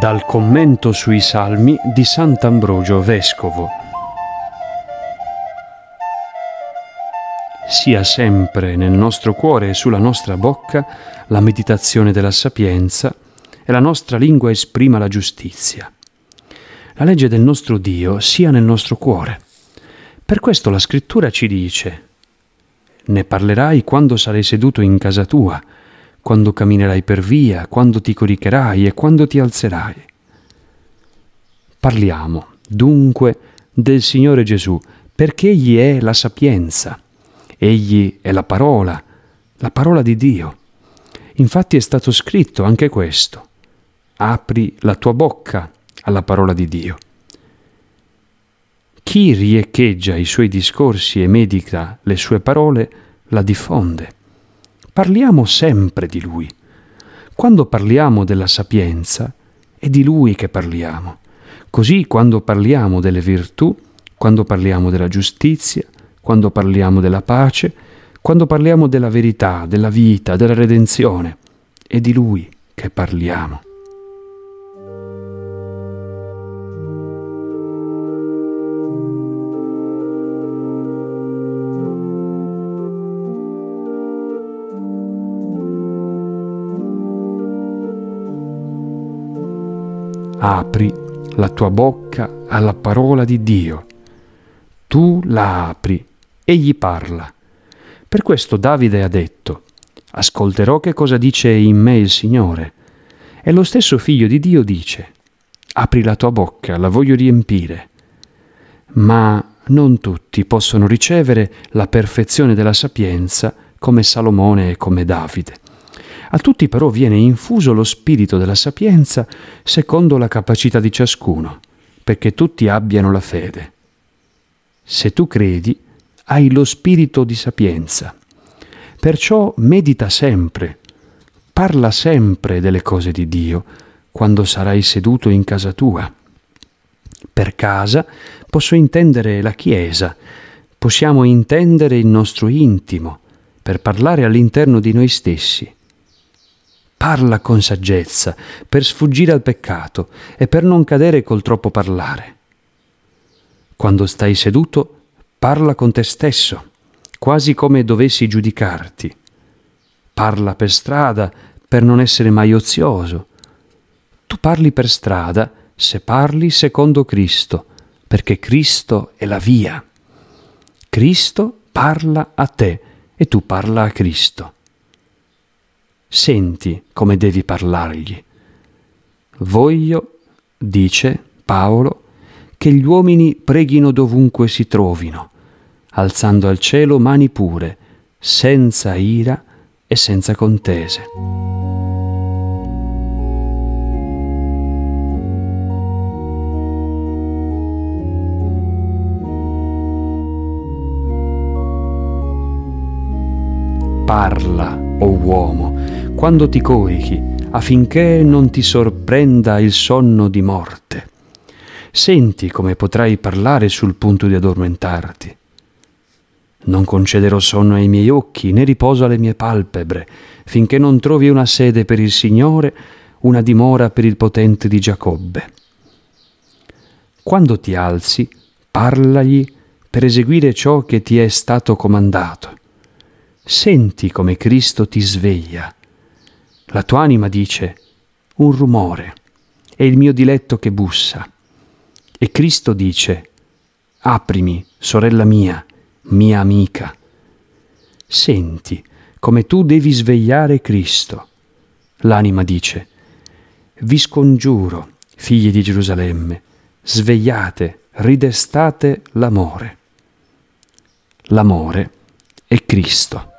Dal commento sui Salmi di Sant'Ambrogio Vescovo. Sia sempre nel nostro cuore e sulla nostra bocca la meditazione della sapienza e la nostra lingua esprima la giustizia. La legge del nostro Dio sia nel nostro cuore. Per questo la scrittura ci dice, ne parlerai quando sarai seduto in casa tua, quando camminerai per via, quando ti coricherai e quando ti alzerai. Parliamo, dunque, del Signore Gesù, perché Egli è la sapienza, Egli è la parola, la parola di Dio. Infatti è stato scritto anche questo, apri la tua bocca alla parola di Dio. Chi riecheggia i suoi discorsi e medita le sue parole la diffonde parliamo sempre di Lui. Quando parliamo della sapienza, è di Lui che parliamo. Così quando parliamo delle virtù, quando parliamo della giustizia, quando parliamo della pace, quando parliamo della verità, della vita, della redenzione, è di Lui che parliamo. Apri la tua bocca alla parola di Dio. Tu la apri, egli parla. Per questo Davide ha detto, ascolterò che cosa dice in me il Signore. E lo stesso figlio di Dio dice, apri la tua bocca, la voglio riempire. Ma non tutti possono ricevere la perfezione della sapienza come Salomone e come Davide. A tutti però viene infuso lo spirito della sapienza secondo la capacità di ciascuno, perché tutti abbiano la fede. Se tu credi, hai lo spirito di sapienza. Perciò medita sempre, parla sempre delle cose di Dio quando sarai seduto in casa tua. Per casa posso intendere la Chiesa, possiamo intendere il nostro intimo, per parlare all'interno di noi stessi. Parla con saggezza per sfuggire al peccato e per non cadere col troppo parlare. Quando stai seduto, parla con te stesso, quasi come dovessi giudicarti. Parla per strada per non essere mai ozioso. Tu parli per strada se parli secondo Cristo, perché Cristo è la via. Cristo parla a te e tu parla a Cristo senti come devi parlargli. Voglio, dice Paolo, che gli uomini preghino dovunque si trovino, alzando al cielo mani pure, senza ira e senza contese. parla o uomo, quando ti coichi, affinché non ti sorprenda il sonno di morte. Senti come potrai parlare sul punto di addormentarti. Non concederò sonno ai miei occhi, né riposo alle mie palpebre, finché non trovi una sede per il Signore, una dimora per il potente di Giacobbe. Quando ti alzi, parlagli per eseguire ciò che ti è stato comandato senti come Cristo ti sveglia. La tua anima dice un rumore, è il mio diletto che bussa. E Cristo dice, aprimi, sorella mia, mia amica. Senti come tu devi svegliare Cristo. L'anima dice, vi scongiuro, figli di Gerusalemme, svegliate, ridestate l'amore. L'amore è Cristo.